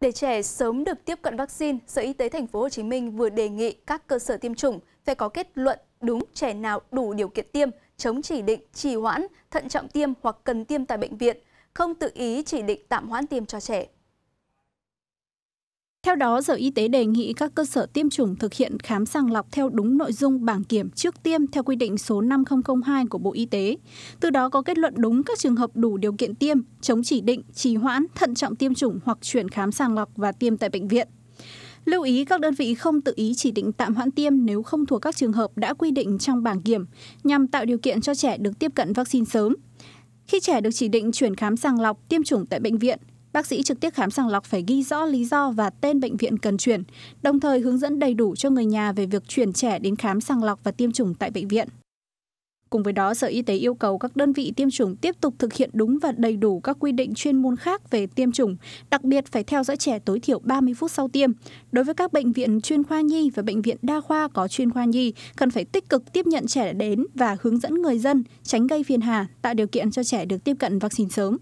Để trẻ sớm được tiếp cận vaccine, Sở Y tế Thành phố Hồ Chí Minh vừa đề nghị các cơ sở tiêm chủng phải có kết luận đúng trẻ nào đủ điều kiện tiêm, chống chỉ định, trì hoãn, thận trọng tiêm hoặc cần tiêm tại bệnh viện, không tự ý chỉ định tạm hoãn tiêm cho trẻ. Theo đó, Sở Y tế đề nghị các cơ sở tiêm chủng thực hiện khám sàng lọc theo đúng nội dung bảng kiểm trước tiêm theo quy định số 5002 của Bộ Y tế. Từ đó có kết luận đúng các trường hợp đủ điều kiện tiêm, chống chỉ định, trì hoãn, thận trọng tiêm chủng hoặc chuyển khám sàng lọc và tiêm tại bệnh viện. Lưu ý các đơn vị không tự ý chỉ định tạm hoãn tiêm nếu không thuộc các trường hợp đã quy định trong bảng kiểm, nhằm tạo điều kiện cho trẻ được tiếp cận vaccine sớm. Khi trẻ được chỉ định chuyển khám sàng lọc tiêm chủng tại bệnh viện, Bác sĩ trực tiếp khám sàng lọc phải ghi rõ lý do và tên bệnh viện cần chuyển, đồng thời hướng dẫn đầy đủ cho người nhà về việc chuyển trẻ đến khám sàng lọc và tiêm chủng tại bệnh viện. Cùng với đó, Sở Y tế yêu cầu các đơn vị tiêm chủng tiếp tục thực hiện đúng và đầy đủ các quy định chuyên môn khác về tiêm chủng, đặc biệt phải theo dõi trẻ tối thiểu 30 phút sau tiêm. Đối với các bệnh viện chuyên khoa nhi và bệnh viện đa khoa có chuyên khoa nhi, cần phải tích cực tiếp nhận trẻ đến và hướng dẫn người dân, tránh gây phiền hà, tạo điều kiện cho trẻ được tiếp cận vaccine sớm.